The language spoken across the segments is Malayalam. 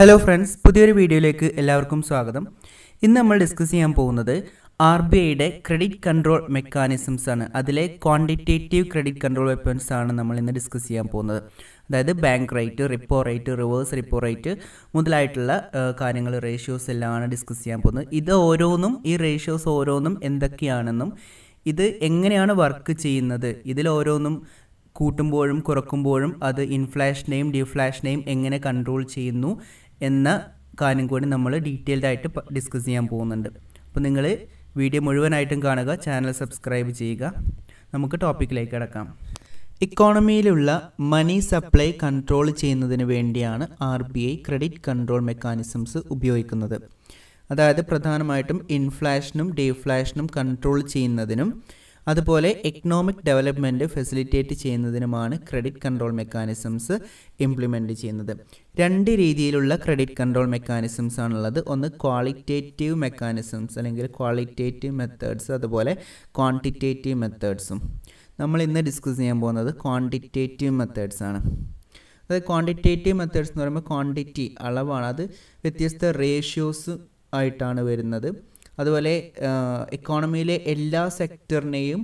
ഹലോ ഫ്രണ്ട്സ് പുതിയൊരു വീഡിയോയിലേക്ക് എല്ലാവർക്കും സ്വാഗതം ഇന്ന് നമ്മൾ ഡിസ്കസ് ചെയ്യാൻ പോകുന്നത് ആർ ബി ഐയുടെ ക്രെഡിറ്റ് കൺട്രോൾ മെക്കാനിസംസ് ആണ് അതിലെ ക്വാണ്ടിറ്റേറ്റീവ് ക്രെഡിറ്റ് കൺട്രോൾ വെപ്പൺസ് ആണ് നമ്മൾ ഇന്ന് ഡിസ്കസ് ചെയ്യാൻ പോകുന്നത് അതായത് bank rate repo rate reverse repo rate മുതലായിട്ടുള്ള കാര്യങ്ങൾ റേഷ്യോസ് എല്ലാമാണ് ഡിസ്കസ് ചെയ്യാൻ പോകുന്നത് ഇത് ഓരോന്നും ഈ റേഷ്യോസ് ഓരോന്നും എന്തൊക്കെയാണെന്നും ഇത് എങ്ങനെയാണ് വർക്ക് ചെയ്യുന്നത് ഇതിൽ ഓരോന്നും കൂട്ടുമ്പോഴും കുറക്കുമ്പോഴും അത് ഇൻഫ്ലാഷനെയും ഡിഫ്ലാഷനെയും എങ്ങനെ കൺട്രോൾ ചെയ്യുന്നു എന്ന കാര്യം കൂടി നമ്മൾ ഡീറ്റെയിൽഡ് ആയിട്ട് ഡിസ്കസ് ചെയ്യാൻ പോകുന്നുണ്ട് അപ്പോൾ നിങ്ങൾ വീഡിയോ മുഴുവനായിട്ടും കാണുക ചാനൽ സബ്സ്ക്രൈബ് ചെയ്യുക നമുക്ക് ടോപ്പിക്കിലേക്ക് കിടക്കാം ഇക്കോണമിയിലുള്ള മണി സപ്ലൈ കൺട്രോൾ ചെയ്യുന്നതിന് വേണ്ടിയാണ് R B I credit control mechanisms ഉപയോഗിക്കുന്നത് അതായത് പ്രധാനമായിട്ടും ഇൻഫ്ലേഷനും ഡീഫ്ലാഷനും കൺട്രോൾ ചെയ്യുന്നതിനും അതുപോലെ എക്കണോമിക് ഡെവലപ്മെൻറ്റ് ഫെസിലിറ്റേറ്റ് ചെയ്യുന്നതിനുമാണ് ക്രെഡിറ്റ് കൺട്രോൾ മെക്കാനിസംസ് ഇംപ്ലിമെൻറ്റ് ചെയ്യുന്നത് രണ്ട് രീതിയിലുള്ള ക്രെഡിറ്റ് കൺട്രോൾ മെക്കാനിസംസ് ആണുള്ളത് ഒന്ന് ക്വാളിറ്റേറ്റീവ് മെക്കാനിസംസ് അല്ലെങ്കിൽ ക്വാളിറ്റേറ്റീവ് മെത്തേഡ്സ് അതുപോലെ ക്വാണ്ടിറ്റേറ്റീവ് മെത്തേഡ്സും നമ്മൾ ഇന്ന് ഡിസ്കസ് ചെയ്യാൻ പോകുന്നത് ക്വാണ്ടിറ്റേറ്റീവ് മെത്തേഡ്സ് ആണ് അതായത് ക്വാണ്ടിറ്റേറ്റീവ് മെത്തേഡ്സ് എന്ന് പറയുമ്പോൾ ക്വാണ്ടിറ്റി അളവാണ് അത് വ്യത്യസ്ത റേഷ്യോസ് ആയിട്ടാണ് വരുന്നത് അതുപോലെ ഇക്കോണമിയിലെ എല്ലാ സെക്ടറിനെയും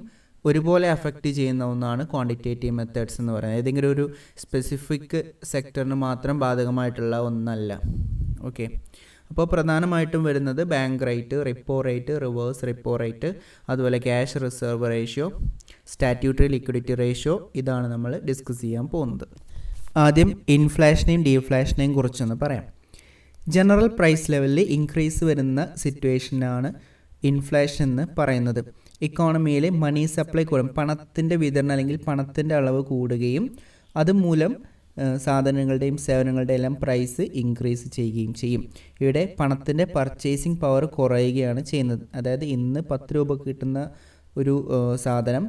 ഒരുപോലെ അഫക്റ്റ് ചെയ്യുന്ന ഒന്നാണ് ക്വാണ്ടിറ്റേറ്റീവ് മെത്തേഡ്സ് എന്ന് പറയുന്നത് ഏതെങ്കിലും ഒരു സ്പെസിഫിക് സെക്ടറിന് മാത്രം ബാധകമായിട്ടുള്ള ഒന്നല്ല ഓക്കെ അപ്പോൾ പ്രധാനമായിട്ടും വരുന്നത് bank rate repo rate reverse repo rate അതുപോലെ cash reserve ratio statutory liquidity ratio ഇതാണ് നമ്മൾ ഡിസ്കസ് ചെയ്യാൻ പോകുന്നത് ആദ്യം ഇൻഫ്ലേഷനെയും ഡീഫ്ലേഷനെയും കുറിച്ചൊന്ന് പറയാം ജനറൽ പ്രൈസ് ലെവലിൽ ഇൻക്രീസ് വരുന്ന സിറ്റുവേഷനാണ് ഇൻഫ്ലേഷൻ എന്ന് പറയുന്നത് ഇക്കോണമിയിലെ മണി സപ്ലൈ കൂടും പണത്തിൻ്റെ വിതരണം അല്ലെങ്കിൽ പണത്തിൻ്റെ അളവ് കൂടുകയും അതുമൂലം സാധനങ്ങളുടെയും സേവനങ്ങളുടെയും എല്ലാം പ്രൈസ് ഇൻക്രീസ് ചെയ്യുകയും ചെയ്യും ഇവിടെ പണത്തിൻ്റെ പർച്ചേസിങ് പവർ കുറയുകയാണ് ചെയ്യുന്നത് അതായത് ഇന്ന് പത്ത് രൂപ കിട്ടുന്ന ഒരു സാധനം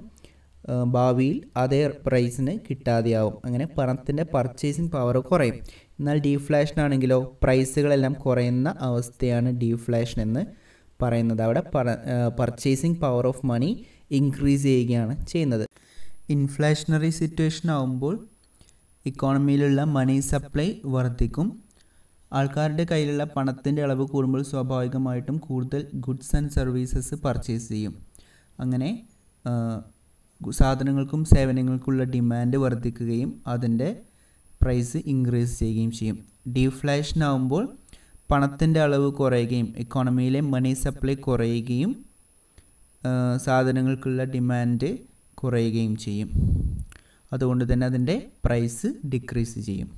ഭാവിയിൽ അതേ പ്രൈസിന് കിട്ടാതെയാവും അങ്ങനെ പണത്തിൻ്റെ പർച്ചേസിങ് പവർ കുറയും എന്നാൽ ഡീഫ്ലേഷൻ ആണെങ്കിലോ പ്രൈസുകളെല്ലാം കുറയുന്ന അവസ്ഥയാണ് ഡീഫ്ലേഷൻ എന്ന് പറയുന്നത് അവിടെ purchasing power of money increase ചെയ്യുകയാണ് ചെയ്യുന്നത് ഇൻഫ്ലേഷണറി സിറ്റുവേഷൻ ആകുമ്പോൾ ഇക്കോണമിയിലുള്ള മണി സപ്ലൈ വർദ്ധിക്കും ആൾക്കാരുടെ കയ്യിലുള്ള പണത്തിൻ്റെ അളവ് കൂടുമ്പോൾ സ്വാഭാവികമായിട്ടും കൂടുതൽ ഗുഡ്സ് ആൻഡ് സർവീസസ് പർച്ചേസ് ചെയ്യും അങ്ങനെ സാധനങ്ങൾക്കും സേവനങ്ങൾക്കുള്ള ഡിമാൻഡ് വർദ്ധിക്കുകയും അതിൻ്റെ പ്രൈസ് ഇൻക്രീസ് ചെയ്യുകയും ചെയ്യും ഡീഫ്ലേഷൻ ആകുമ്പോൾ പണത്തിൻ്റെ അളവ് കുറയുകയും ഇക്കോണമിയിലെ മണി സപ്ലൈ കുറയുകയും സാധനങ്ങൾക്കുള്ള ഡിമാൻഡ് കുറയുകയും ചെയ്യും അതുകൊണ്ട് തന്നെ അതിൻ്റെ പ്രൈസ് ഡിക്രീസ് ചെയ്യും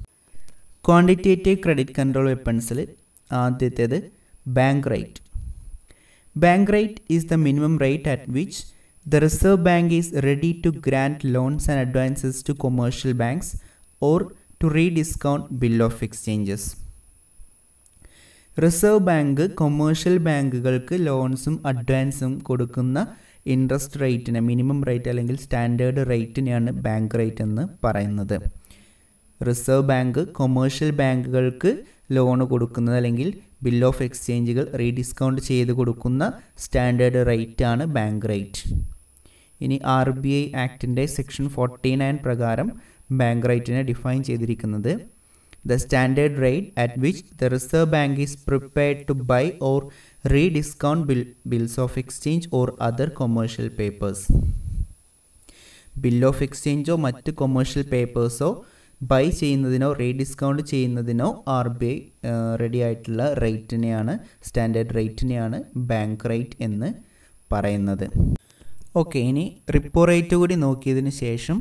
ക്വാണ്ടിറ്റേറ്റീവ് ക്രെഡിറ്റ് കൺട്രോൾ വെപ്പൺസിൽ ആദ്യത്തേത് bank rate bank rate is the minimum rate at which the Reserve Bank is ready to grand loans and advances to commercial banks or to rediscount bill of exchanges. Reserve Bank commercial ബാങ്കുകൾക്ക് ലോൺസും അഡ്വാൻസും കൊടുക്കുന്ന ഇൻട്രസ്റ്റ് റേറ്റിനെ മിനിമം റേറ്റ് അല്ലെങ്കിൽ സ്റ്റാൻഡേർഡ് റേറ്റിനെയാണ് ബാങ്ക് റേറ്റ് എന്ന് പറയുന്നത് റിസർവ് ബാങ്ക് കൊമേഴ്ഷ്യൽ ബാങ്കുകൾക്ക് ലോൺ കൊടുക്കുന്നത് അല്ലെങ്കിൽ ബിൽ ഓഫ് എക്സ്ചേഞ്ചുകൾ റീഡിസ്കൗണ്ട് ചെയ്ത് കൊടുക്കുന്ന സ്റ്റാൻഡേർഡ് റേറ്റാണ് ബാങ്ക് റേറ്റ് ഇനി ആർ ബി ഐ ആക്ടിൻ്റെ സെക്ഷൻ ഫോർട്ടി നയൻ പ്രകാരം ബാങ്ക് റേറ്റിനെ ഡിഫൈൻ ചെയ്തിരിക്കുന്നത് the standard rate at which the Reserve Bank is prepared to buy or rediscount bill bills of exchange or other commercial papers bill of എക്സ്ചേഞ്ചോ മറ്റ് കൊമേഴ്ഷ്യൽ പേപ്പേഴ്സോ ബൈ ചെയ്യുന്നതിനോ റീഡിസ്കൗണ്ട് ചെയ്യുന്നതിനോ ആർ ബി ഐ റെഡി ആയിട്ടുള്ള റേറ്റിനെയാണ് സ്റ്റാൻഡേർഡ് റേറ്റിനെയാണ് ബാങ്ക് റേറ്റ് എന്ന് പറയുന്നത് ഓക്കെ ഇനി റിപ്പോ റേറ്റ് കൂടി നോക്കിയതിന് ശേഷം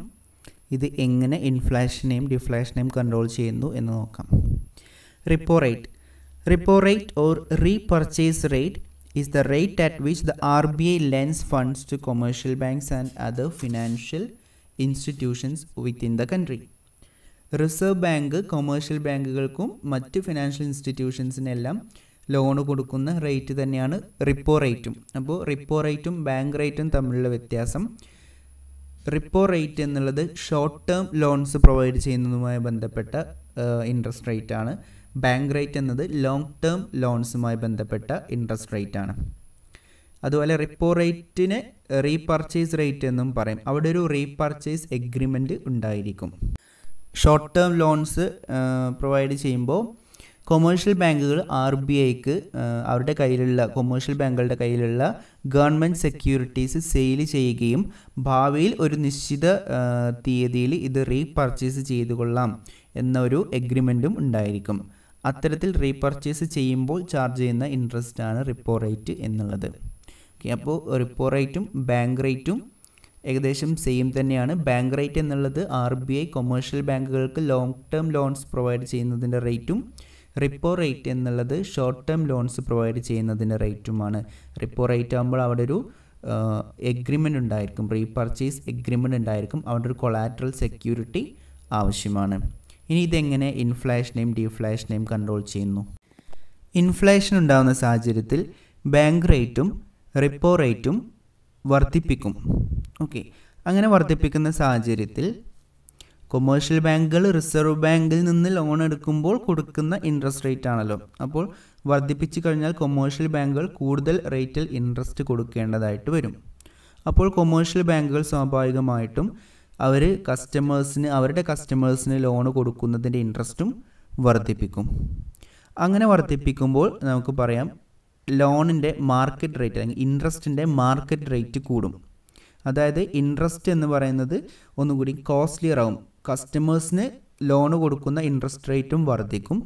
ഇത് എങ്ങനെ ഇൻഫ്ലേഷനെയും ഡിഫ്ലേഷനെയും കൺട്രോൾ ചെയ്യുന്നു എന്ന് നോക്കാം repo rate repo rate or repurchase rate at which the R B I lends lends funds to commercial banks and other financial institutions within the country. Reserve Bank commercial ബാങ്കുകൾക്കും മറ്റ് ഫിനാൻഷ്യൽ ഇൻസ്റ്റിറ്റ്യൂഷൻസിനെല്ലാം ലോൺ കൊടുക്കുന്ന റേറ്റ് തന്നെയാണ് റിപ്പോ റേറ്റും അപ്പോൾ റിപ്പോ റേറ്റും ബാങ്ക് റേറ്റും തമ്മിലുള്ള വ്യത്യാസം റിപ്പോ റേറ്റ് എന്നുള്ളത് ഷോർട്ട് ടേം ലോൺസ് പ്രൊവൈഡ് ചെയ്യുന്നതുമായി ബന്ധപ്പെട്ട ഇൻട്രസ്റ്റ് റേറ്റ് ആണ് ബാങ്ക് റേറ്റ് എന്നത് ലോങ് ടേം ലോൺസുമായി ബന്ധപ്പെട്ട ഇൻട്രസ്റ്റ് റേറ്റ് ആണ് അതുപോലെ റിപ്പോ റേറ്റിന് റീപർച്ചേസ് റേറ്റ് എന്നും പറയും അവിടെ ഒരു റീപർച്ചേസ് എഗ്രിമെൻറ്റ് ഉണ്ടായിരിക്കും ഷോർട്ട് ടേം ലോൺസ് പ്രൊവൈഡ് ചെയ്യുമ്പോൾ കൊമേഴ്ഷ്യൽ ബാങ്കുകൾ ആർ ബി ഐക്ക് അവരുടെ കയ്യിലുള്ള കൊമേഴ്ഷ്യൽ ബാങ്കുകളുടെ കയ്യിലുള്ള ഗവൺമെൻറ് സെക്യൂരിറ്റീസ് സെയിൽ ചെയ്യുകയും ഭാവിയിൽ ഒരു നിശ്ചിത തീയതിയിൽ ഇത് റീപർച്ചേസ് ചെയ്തു കൊള്ളാം എന്നൊരു എഗ്രിമെൻറ്റും ഉണ്ടായിരിക്കും അത്തരത്തിൽ റീപർച്ചേസ് ചെയ്യുമ്പോൾ ചാർജ് ചെയ്യുന്ന ഇൻട്രസ്റ്റ് ആണ് റിപ്പോ റേറ്റ് എന്നുള്ളത് ഓക്കെ അപ്പോൾ റിപ്പോ റേറ്റും ബാങ്ക് റേറ്റും ഏകദേശം സെയിം തന്നെയാണ് ബാങ്ക് റേറ്റ് എന്നുള്ളത് ആർ ബി ഐ കൊമേഴ്ഷ്യൽ ബാങ്കുകൾക്ക് ലോങ് ടേം ലോൺസ് പ്രൊവൈഡ് ചെയ്യുന്നതിൻ്റെ റേറ്റും റിപ്പോ റേറ്റ് എന്നുള്ളത് ഷോർട്ട് ടേം ലോൺസ് പ്രൊവൈഡ് ചെയ്യുന്നതിൻ്റെ റേറ്റുമാണ് റിപ്പോ റേറ്റ് ആകുമ്പോൾ അവിടെ ഒരു എഗ്രിമെൻ്റ് ഉണ്ടായിരിക്കും റീ പർച്ചേസ് എഗ്രിമെൻ്റ് ഉണ്ടായിരിക്കും അവിടെ ഒരു കൊളാറ്ററൽ സെക്യൂരിറ്റി ആവശ്യമാണ് ഇനി ഇതെങ്ങനെ ഇൻഫ്ലേഷനെയും ഡീഫ്ലേഷനെയും കൺട്രോൾ ചെയ്യുന്നു ഇൻഫ്ലേഷൻ ഉണ്ടാകുന്ന സാഹചര്യത്തിൽ ബാങ്ക് റേറ്റും റിപ്പോ റേറ്റും വർദ്ധിപ്പിക്കും ഓക്കെ അങ്ങനെ വർദ്ധിപ്പിക്കുന്ന സാഹചര്യത്തിൽ കൊമേഴ്ഷ്യൽ ബാങ്കുകൾ റിസർവ് ബാങ്കിൽ നിന്ന് ലോൺ എടുക്കുമ്പോൾ കൊടുക്കുന്ന ഇൻട്രസ്റ്റ് റേറ്റ് ആണല്ലോ അപ്പോൾ വർദ്ധിപ്പിച്ചു കഴിഞ്ഞാൽ കൊമേഴ്ഷ്യൽ ബാങ്കുകൾ കൂടുതൽ റേറ്റിൽ ഇൻട്രസ്റ്റ് കൊടുക്കേണ്ടതായിട്ട് വരും അപ്പോൾ കൊമേഴ്ഷ്യൽ ബാങ്കുകൾ സ്വാഭാവികമായിട്ടും അവർ കസ്റ്റമേഴ്സിന് അവരുടെ കസ്റ്റമേഴ്സിന് ലോൺ കൊടുക്കുന്നതിൻ്റെ ഇൻട്രസ്റ്റും വർദ്ധിപ്പിക്കും അങ്ങനെ വർദ്ധിപ്പിക്കുമ്പോൾ നമുക്ക് പറയാം ലോണിൻ്റെ മാർക്കറ്റ് റേറ്റ് അല്ലെങ്കിൽ ഇൻട്രസ്റ്റിൻ്റെ മാർക്കറ്റ് റേറ്റ് കൂടും അതായത് ഇൻട്രസ്റ്റ് എന്ന് പറയുന്നത് ഒന്നുകൂടി കോസ്റ്റ്ലിയർ ആവും കസ്റ്റമേഴ്സിന് ലോണ് കൊടുക്കുന്ന ഇൻട്രസ്റ്റ് റേറ്റും വർദ്ധിക്കും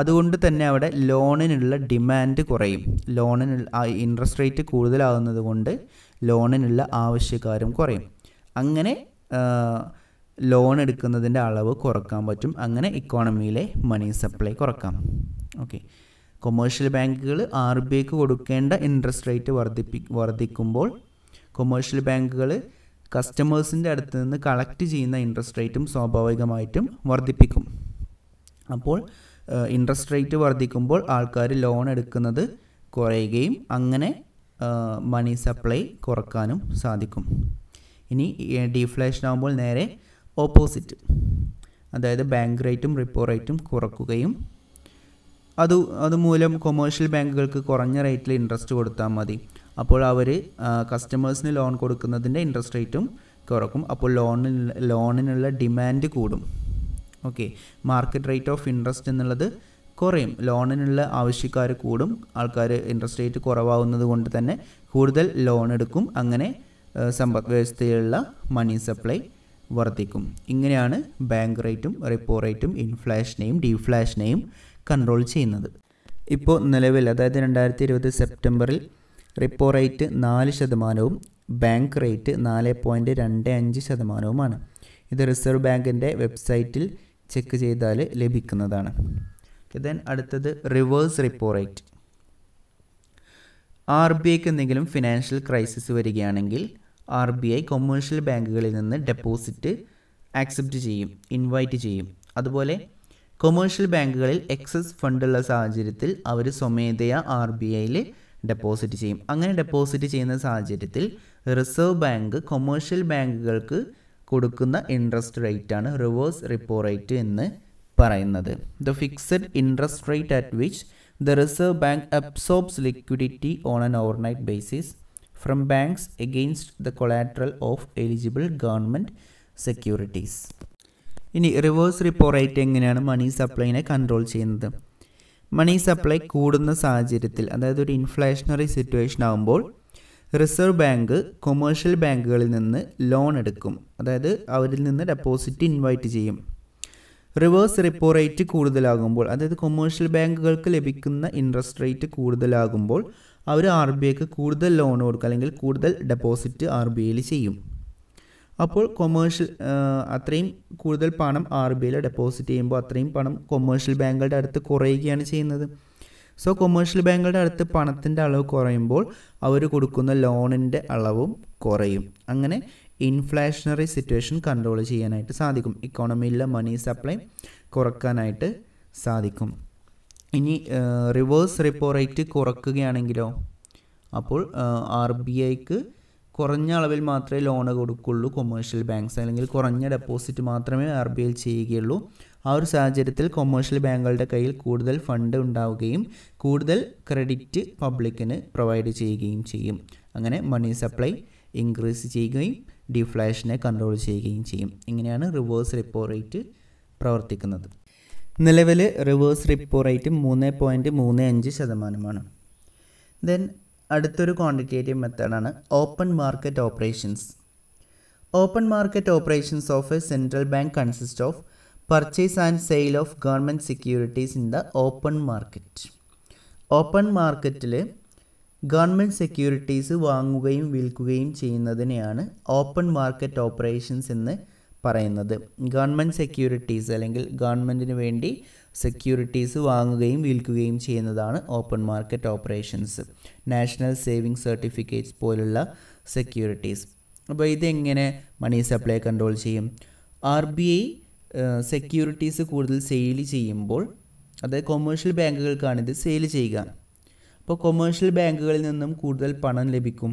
അതുകൊണ്ട് തന്നെ അവിടെ ലോണിനുള്ള ഡിമാൻഡ് കുറയും ലോണിനുള്ള ഇൻട്രസ്റ്റ് റേറ്റ് കൂടുതലാകുന്നത് കൊണ്ട് ലോണിനുള്ള ആവശ്യക്കാരും കുറയും അങ്ങനെ ലോൺ എടുക്കുന്നതിൻ്റെ അളവ് കുറക്കാൻ പറ്റും അങ്ങനെ ഇക്കോണമിയിലെ മണി സപ്ലൈ കുറക്കാം ഓക്കെ കൊമേഴ്ഷ്യൽ ബാങ്കുകൾ ആർ ബി ഐക്ക് കൊടുക്കേണ്ട ഇൻട്രസ്റ്റ് റേറ്റ് വർദ്ധിപ്പി വർദ്ധിക്കുമ്പോൾ കൊമേഴ്ഷ്യൽ ബാങ്കുകൾ കസ്റ്റമേഴ്സിൻ്റെ അടുത്ത് നിന്ന് കളക്ട് ചെയ്യുന്ന ഇൻട്രസ്റ്റ് റേറ്റും സ്വാഭാവികമായിട്ടും വർദ്ധിപ്പിക്കും അപ്പോൾ ഇൻട്രസ്റ്റ് റേറ്റ് വർദ്ധിക്കുമ്പോൾ ആൾക്കാർ ലോൺ എടുക്കുന്നത് കുറയുകയും അങ്ങനെ മണി സപ്ലൈ കുറക്കാനും സാധിക്കും ഇനി ഡീഫ്ലേഷൻ ആകുമ്പോൾ നേരെ ഓപ്പോസിറ്റ് അതായത് ബാങ്ക് റേറ്റും റിപ്പോ റേറ്റും കുറക്കുകയും അത് അതുമൂലം കൊമേഴ്ഷ്യൽ ബാങ്കുകൾക്ക് കുറഞ്ഞ റേറ്റിൽ ഇൻട്രസ്റ്റ് കൊടുത്താൽ മതി അപ്പോൾ അവർ കസ്റ്റമേഴ്സിന് ലോൺ കൊടുക്കുന്നതിൻ്റെ ഇൻട്രസ്റ്റ് റേറ്റും കുറക്കും അപ്പോൾ ലോണിൽ ലോണിനുള്ള ഡിമാൻഡ് കൂടും okay market rate of interest എന്നുള്ളത് കുറയും ലോണിനുള്ള ആവശ്യക്കാർ കൂടും ആൾക്കാർ ഇൻട്രസ്റ്റ് റേറ്റ് കുറവാകുന്നത് കൊണ്ട് തന്നെ കൂടുതൽ ലോൺ എടുക്കും അങ്ങനെ സമ്പദ് വ്യവസ്ഥയിലുള്ള മണി സപ്ലൈ വർദ്ധിക്കും ഇങ്ങനെയാണ് ബാങ്ക് റേറ്റും റിപ്പോ റേറ്റും ഇൻഫ്ലേഷനെയും ഡീഫ്ലേഷനെയും കൺട്രോൾ ചെയ്യുന്നത് ഇപ്പോൾ നിലവിൽ അതായത് രണ്ടായിരത്തി ഇരുപത് സെപ്റ്റംബറിൽ റിപ്പോ റേറ്റ് നാല് ശതമാനവും ബാങ്ക് റേറ്റ് നാല് പോയിൻ്റ് രണ്ട് അഞ്ച് ശതമാനവുമാണ് ഇത് റിസർവ് ബാങ്കിൻ്റെ വെബ്സൈറ്റിൽ ചെക്ക് ചെയ്താൽ ലഭിക്കുന്നതാണ് ദെൻ അടുത്തത് reverse repo rate R B ഐക്ക് എന്തെങ്കിലും ഫിനാൻഷ്യൽ ക്രൈസിസ് വരികയാണെങ്കിൽ ആർ ബി ഐ കൊമേഴ്ഷ്യൽ ബാങ്കുകളിൽ നിന്ന് ഡെപ്പോസിറ്റ് ആക്സെപ്റ്റ് ചെയ്യും ഇൻവൈറ്റ് ചെയ്യും അതുപോലെ കൊമേഴ്ഷ്യൽ ബാങ്കുകളിൽ എക്സസ് ഫണ്ടുള്ള സാഹചര്യത്തിൽ അവർ സ്വമേധയാ ആർ ബി ഐയിൽ ഡെപ്പോസിറ്റ് ചെയ്യും അങ്ങനെ ഡെപ്പോസിറ്റ് ചെയ്യുന്ന സാഹചര്യത്തിൽ റിസർവ് ബാങ്ക് കൊമേഴ്ഷ്യൽ ബാങ്കുകൾക്ക് കൊടുക്കുന്ന ഇൻട്രസ്റ്റ് റേറ്റ് ആണ് റിവേഴ്സ് റിപ്പോ റേറ്റ് എന്ന് പറയുന്നത് the fixed interest rate at which the Reserve Bank absorbs liquidity on an overnight basis from banks against the collateral of eligible government securities ഇനി റിവേഴ്സ് റിപ്പോ റേറ്റ് എങ്ങനെയാണ് മണി സപ്ലൈനെ കൺട്രോൾ ചെയ്യുന്നത് മണി സപ്ലൈ കൂടുന്ന സാഹചര്യത്തിൽ അതായത് ഒരു ഇൻഫ്ലേഷണറി സിറ്റുവേഷൻ ആകുമ്പോൾ റിസർവ് ബാങ്ക് കൊമേഴ്ഷ്യൽ ബാങ്കുകളിൽ നിന്ന് ലോൺ എടുക്കും അതായത് അവരിൽ നിന്ന് ഡെപ്പോസിറ്റ് ഇൻവൈറ്റ് ചെയ്യും റിവേഴ്സ് റിപ്പോ റേറ്റ് കൂടുതലാകുമ്പോൾ അതായത് കൊമേഴ്ഷ്യൽ ബാങ്കുകൾക്ക് ലഭിക്കുന്ന ഇൻട്രസ്റ്റ് റേറ്റ് കൂടുതലാകുമ്പോൾ അവർ ആർ ബി ഐക്ക് കൂടുതൽ ലോൺ കൊടുക്കുക അല്ലെങ്കിൽ കൂടുതൽ ഡെപ്പോസിറ്റ് ആർ ബി ഐയിൽ ചെയ്യും അപ്പോൾ കൊമേഴ്ഷ്യൽ അത്രയും കൂടുതൽ പണം ആർ ബി ഐയിൽ ഡെപ്പോസിറ്റ് ചെയ്യുമ്പോൾ അത്രയും പണം കൊമേഴ്ഷ്യൽ ബാങ്കുകളുടെ അടുത്ത് കുറയുകയാണ് ചെയ്യുന്നത് സോ കൊമേഴ്ഷ്യൽ ബാങ്കുകളുടെ അടുത്ത് പണത്തിൻ്റെ അളവ് കുറയുമ്പോൾ അവർ കൊടുക്കുന്ന ലോണിൻ്റെ അളവും കുറയും അങ്ങനെ ഇൻഫ്ലേഷണറി സിറ്റുവേഷൻ കൺട്രോൾ ചെയ്യാനായിട്ട് സാധിക്കും ഇക്കോണമിയിലെ മണി സപ്ലൈ കുറക്കാനായിട്ട് സാധിക്കും ഇനി റിവേഴ്സ് റിപ്പോ റേറ്റ് കുറക്കുകയാണെങ്കിലോ അപ്പോൾ ആർ ബി ഐക്ക് കുറഞ്ഞ അളവിൽ മാത്രമേ ലോൺ കൊടുക്കുള്ളൂ കൊമേഴ്ഷ്യൽ ബാങ്ക്സ് അല്ലെങ്കിൽ കുറഞ്ഞ ഡെപ്പോസിറ്റ് മാത്രമേ ആർ ബി ഐ ചെയ്യുകയുള്ളൂ ആ ഒരു സാഹചര്യത്തിൽ കൊമേഴ്ഷ്യൽ ബാങ്കുകളുടെ കയ്യിൽ കൂടുതൽ ഫണ്ട് ഉണ്ടാവുകയും കൂടുതൽ ക്രെഡിറ്റ് പബ്ലിക്കിന് പ്രൊവൈഡ് ചെയ്യുകയും ചെയ്യും അങ്ങനെ മണി സപ്ലൈ ഇൻക്രീസ് ചെയ്യുകയും ഡിഫ്ലേഷനെ കൺട്രോൾ ചെയ്യുകയും ചെയ്യും ഇങ്ങനെയാണ് റിവേഴ്സ് റിപ്പോ റേറ്റ് പ്രവർത്തിക്കുന്നത് നിലവിൽ റിവേഴ്സ് റിപ്പോ റേറ്റ് മൂന്ന് പോയിൻറ്റ് മൂന്ന് അഞ്ച് ശതമാനമാണ് ദെൻ അടുത്തൊരു ക്വാണ്ടിറ്റേറ്റീവ് മെത്തേഡാണ് open market operations open market operations of a central bank consist of purchase and sale of government securities in the open market open മാർക്കറ്റിൽ ഗവൺമെൻറ് സെക്യൂരിറ്റീസ് വാങ്ങുകയും വിൽക്കുകയും ചെയ്യുന്നതിനെയാണ് ഓപ്പൺ മാർക്കറ്റ് ഓപ്പറേഷൻസ് എന്ന് പറയുന്നത് ഗവൺമെൻറ് സെക്യൂരിറ്റീസ് അല്ലെങ്കിൽ ഗവൺമെൻറ്റിന് വേണ്ടി സെക്യൂരിറ്റീസ് വാങ്ങുകയും വിൽക്കുകയും ചെയ്യുന്നതാണ് open market operations national saving certificates പോലുള്ള സെക്യൂരിറ്റീസ് അപ്പോൾ ഇതെങ്ങനെ മണി സപ്ലൈ കൺട്രോൾ ചെയ്യും ആർ ബി ഐ സെക്യൂരിറ്റീസ് കൂടുതൽ സെയിൽ ചെയ്യുമ്പോൾ അതായത് കൊമേഴ്ഷ്യൽ ബാങ്കുകൾക്കാണിത് സെയിൽ ചെയ്യുക അപ്പോൾ കൊമേഴ്ഷ്യൽ ബാങ്കുകളിൽ നിന്നും കൂടുതൽ പണം ലഭിക്കും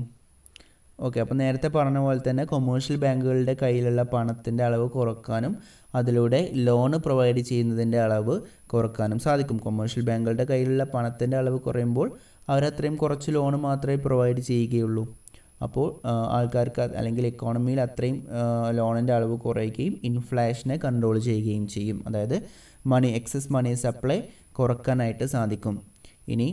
ഓക്കെ അപ്പോൾ നേരത്തെ പറഞ്ഞ പോലെ തന്നെ കൊമേഴ്ഷ്യൽ ബാങ്കുകളുടെ കയ്യിലുള്ള പണത്തിൻ്റെ അളവ് കുറക്കാനും അതിലൂടെ ലോണ് പ്രൊവൈഡ് ചെയ്യുന്നതിൻ്റെ അളവ് കുറക്കാനും സാധിക്കും കൊമേഴ്ഷ്യൽ ബാങ്കുകളുടെ കയ്യിലുള്ള പണത്തിൻ്റെ അളവ് കുറയുമ്പോൾ അവരത്രയും കുറച്ച് ലോണ് മാത്രമേ പ്രൊവൈഡ് ചെയ്യുകയുള്ളൂ അപ്പോൾ ആൾക്കാർക്ക് അല്ലെങ്കിൽ എക്കോണമിയിൽ അത്രയും ലോണിൻ്റെ അളവ് കുറയുകയും ഇൻഫ്ലേഷനെ കൺട്രോൾ ചെയ്യുകയും ചെയ്യും അതായത് മണി എക്സസ് മണി സപ്ലൈ കുറക്കാനായിട്ട് സാധിക്കും ഇനി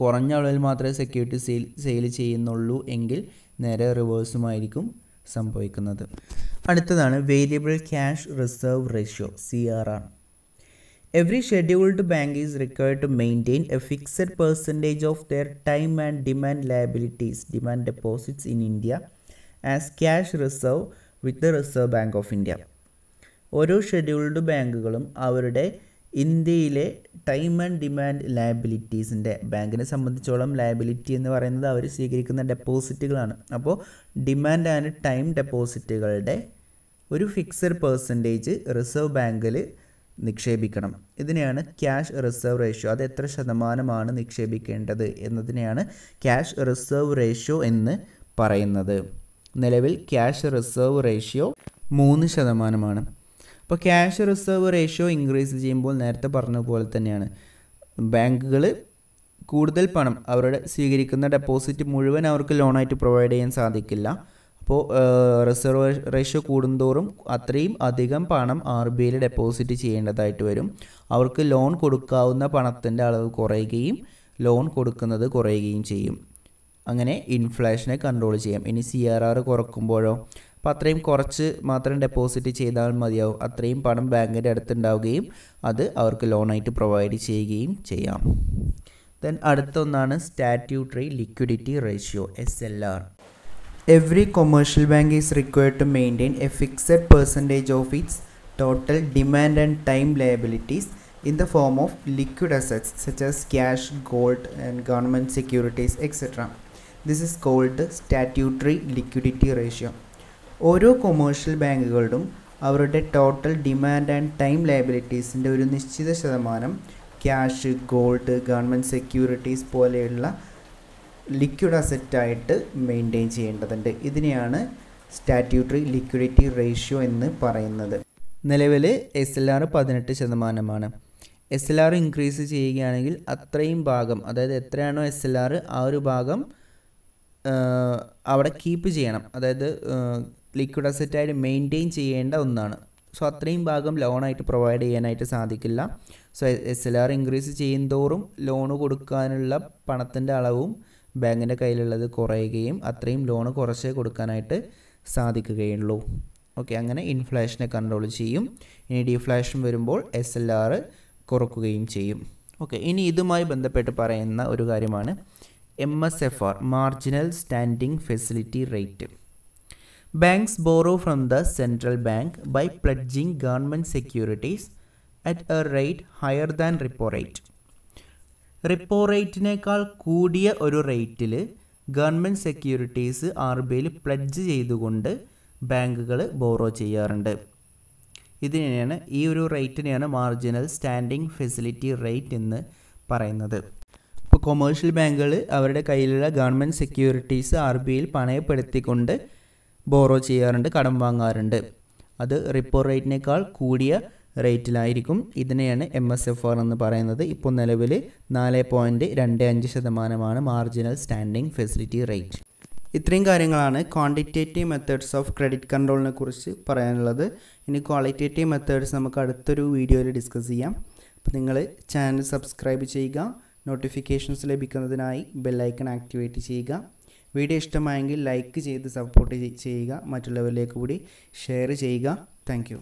കുറഞ്ഞ അളവിൽ മാത്രമേ സെക്യൂരിറ്റി സെയിൽ സെയിൽ ചെയ്യുന്നുള്ളൂ എങ്കിൽ നേരെ റിവേഴ്സുമായിരിക്കും സംഭവിക്കുന്നത് അടുത്തതാണ് variable cash reserve ratio C R R every scheduled bank is required to maintain a fixed percentage of their time and demand liabilities demand deposits in India as cash reserve with the Reserve Bank of India ഓരോ ഷെഡ്യൂൾഡ് ബാങ്കുകളും അവരുടെ ഇന്ത്യയിലെ ടൈം ആൻഡ് ഡിമാൻഡ് ലയബിലിറ്റീസിൻ്റെ ബാങ്കിനെ സംബന്ധിച്ചോളം ലയബിലിറ്റി എന്ന് പറയുന്നത് അവർ സ്വീകരിക്കുന്ന ഡെപ്പോസിറ്റുകളാണ് അപ്പോൾ ഡിമാൻഡ് ആൻഡ് ടൈം ഡെപ്പോസിറ്റുകളുടെ ഒരു ഫിക്സഡ് പേഴ്സൻറ്റേജ് റിസർവ് ബാങ്കിൽ നിക്ഷേപിക്കണം ഇതിനെയാണ് ക്യാഷ് റിസർവ് റേഷ്യോ അത് എത്ര ശതമാനമാണ് നിക്ഷേപിക്കേണ്ടത് എന്നതിനെയാണ് ക്യാഷ് റിസർവ് റേഷ്യോ എന്ന് പറയുന്നത് നിലവിൽ ക്യാഷ് റിസർവ് റേഷ്യോ മൂന്ന് ശതമാനമാണ് ഇപ്പോൾ ക്യാഷ് റിസർവ് റേഷ്യോ ഇൻക്രീസ് ചെയ്യുമ്പോൾ നേരത്തെ പറഞ്ഞ പോലെ തന്നെയാണ് ബാങ്കുകൾ കൂടുതൽ പണം അവരുടെ സ്വീകരിക്കുന്ന ഡെപ്പോസിറ്റ് മുഴുവൻ അവർക്ക് ലോണായിട്ട് പ്രൊവൈഡ് ചെയ്യാൻ സാധിക്കില്ല അപ്പോൾ റിസർവ് റേഷ്യോ കൂടുന്തോറും അത്രയും അധികം പണം ആർ ബി ഐയിൽ ഡെപ്പോസിറ്റ് ചെയ്യേണ്ടതായിട്ട് വരും അവർക്ക് ലോൺ കൊടുക്കാവുന്ന പണത്തിൻ്റെ അളവ് കുറയുകയും ലോൺ കൊടുക്കുന്നത് കുറയുകയും ചെയ്യും അങ്ങനെ ഇൻഫ്ലേഷനെ കൺട്രോൾ ചെയ്യാം ഇനി സി ആർ ആർ കുറക്കുമ്പോഴോ അപ്പോൾ അത്രയും കുറച്ച് മാത്രം ഡെപ്പോസിറ്റ് ചെയ്താൽ മതിയാവും അത്രയും പണം ബാങ്കിൻ്റെ അടുത്തുണ്ടാവുകയും അത് അവർക്ക് ലോണായിട്ട് പ്രൊവൈഡ് ചെയ്യുകയും ചെയ്യാം ദെൻ അടുത്തൊന്നാണ് statutory liquidity ratio S L R every commercial bank is required to maintain a fixed percentage of its total demand and time liabilities in the form of liquid assets such as cash, gold, and government securities, etc. This is called statutory liquidity ratio. ഓരോ കൊമേഴ്ഷ്യൽ ബാങ്കുകളും അവരുടെ ടോട്ടൽ ഡിമാൻഡ് ആൻഡ് ടൈം ലയബിലിറ്റീസിൻ്റെ ഒരു നിശ്ചിത ശതമാനം ക്യാഷ് ഗോൾഡ് ഗവൺമെൻറ് സെക്യൂരിറ്റീസ് പോലെയുള്ള ലിക്വിഡ് അസറ്റായിട്ട് മെയിൻറ്റെയിൻ ചെയ്യേണ്ടതുണ്ട് ഇതിനെയാണ് സ്റ്റാറ്റ്യൂട്ടറി ലിക്വിഡിറ്റി റേഷ്യോ എന്ന് പറയുന്നത് നിലവിൽ എസ് എൽ ആർ പതിനെട്ട് ശതമാനമാണ് എസ് എൽ ആർ ഇൻക്രീസ് ചെയ്യുകയാണെങ്കിൽ അത്രയും ഭാഗം അതായത് എത്രയാണോ എസ് എൽ ആർ ആ ഒരു ഭാഗം അവിടെ കീപ്പ് ചെയ്യണം അതായത് ലിക്വിഡ് അസറ്റായിട്ട് മെയിൻറ്റെയിൻ ചെയ്യേണ്ട ഒന്നാണ് സോ അത്രയും ഭാഗം ലോണായിട്ട് പ്രൊവൈഡ് ചെയ്യാനായിട്ട് സാധിക്കില്ല so S L R increase ചെയ്യുന്തോറും ലോണ് കൊടുക്കാനുള്ള പണത്തിൻ്റെ അളവും ബാങ്കിൻ്റെ കയ്യിലുള്ളത് കുറയുകയും അത്രയും ലോണ് കുറച്ചേ കൊടുക്കാനായിട്ട് സാധിക്കുകയുള്ളൂ ഓക്കെ അങ്ങനെ ഇൻഫ്ലേഷനെ കൺട്രോൾ ചെയ്യും ഇനി ഡിഫ്ലേഷൻ വരുമ്പോൾ എസ് എൽ ആർ കുറക്കുകയും ചെയ്യും ഓക്കെ ഇനി ഇതുമായി ബന്ധപ്പെട്ട് പറയുന്ന ഒരു കാര്യമാണ് M S F R marginal standing facility rate Banks borrow from the central bank by pledging government securities at a rate higher than repo rate. Repo റേറ്റിനേക്കാൾ കൂടിയ ഒരു റേറ്റിൽ ഗവൺമെൻറ് സെക്യൂരിറ്റീസ് ആർ ബി ഐയിൽ പ്ലഡ്ജ് ചെയ്തുകൊണ്ട് ബാങ്കുകൾ ബോറോ ചെയ്യാറുണ്ട് ഇതിനെയാണ് ഈ ഒരു റേറ്റിനെയാണ് മാർജിനൽ സ്റ്റാൻഡിംഗ് ഫെസിലിറ്റി റേറ്റ് എന്ന് പറയുന്നത് ഇപ്പോൾ കൊമേഴ്ഷ്യൽ ബാങ്കുകൾ അവരുടെ കയ്യിലുള്ള ഗവൺമെൻറ് സെക്യൂരിറ്റീസ് ആർ ബി ഐയിൽ പണയപ്പെടുത്തിക്കൊണ്ട് ബോറോ ചെയ്യാറുണ്ട് കടം വാങ്ങാറുണ്ട് അത് റിപ്പോ റേറ്റിനേക്കാൾ കൂടിയ റേറ്റിലായിരിക്കും ഇതിനെയാണ് എം എസ് എഫ് ആർ എന്ന് പറയുന്നത് ഇപ്പോൾ നിലവിൽ നാല് പോയിൻറ്റ് രണ്ട് അഞ്ച് ശതമാനമാണ് മാർജിനൽ സ്റ്റാൻഡിംഗ് ഫെസിലിറ്റി റേറ്റ് ഇത്രയും കാര്യങ്ങളാണ് ക്വാണ്ടിറ്റേറ്റീവ് മെത്തേഡ്സ് ഓഫ് ക്രെഡിറ്റ് കൺട്രോളിനെ കുറിച്ച് പറയാനുള്ളത് ഇനി ക്വാളിറ്റേറ്റീവ് മെത്തേഡ്സ് നമുക്ക് അടുത്തൊരു വീഡിയോയിൽ ഡിസ്കസ് ചെയ്യാം അപ്പോൾ നിങ്ങൾ ചാനൽ സബ്സ്ക്രൈബ് ചെയ്യുക നോട്ടിഫിക്കേഷൻസ് ലഭിക്കുന്നതിനായി ബെല്ലൈക്കൺ ആക്ടിവേറ്റ് ചെയ്യുക വീഡിയോ ഇഷ്ടമായെങ്കിൽ ലൈക്ക് ചെയ്ത് സപ്പോർട്ട് ചെയ്യുക മറ്റുള്ളവരിലേക്ക് കൂടി ഷെയർ ചെയ്യുക താങ്ക്